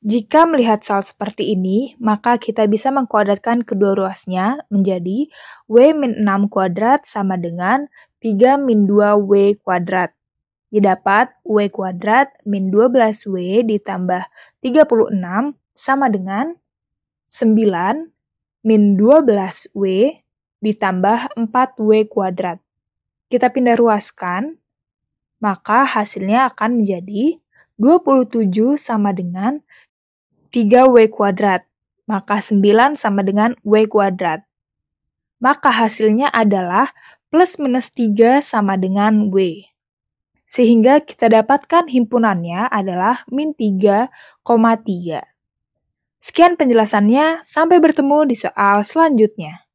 Jika melihat soal seperti ini, maka kita bisa mengkuadratkan kedua ruasnya menjadi W min 6 kuadrat sama dengan 3 min 2 W kuadrat. Didapat W kuadrat min 12W ditambah 36 sama dengan 9 min 12W ditambah 4W kuadrat. Kita pindah ruaskan, maka hasilnya akan menjadi 27 sama dengan 3W kuadrat, maka 9 sama dengan W kuadrat. Maka hasilnya adalah plus minus 3 sama dengan W. Sehingga kita dapatkan himpunannya adalah min 3,3. Sekian penjelasannya, sampai bertemu di soal selanjutnya.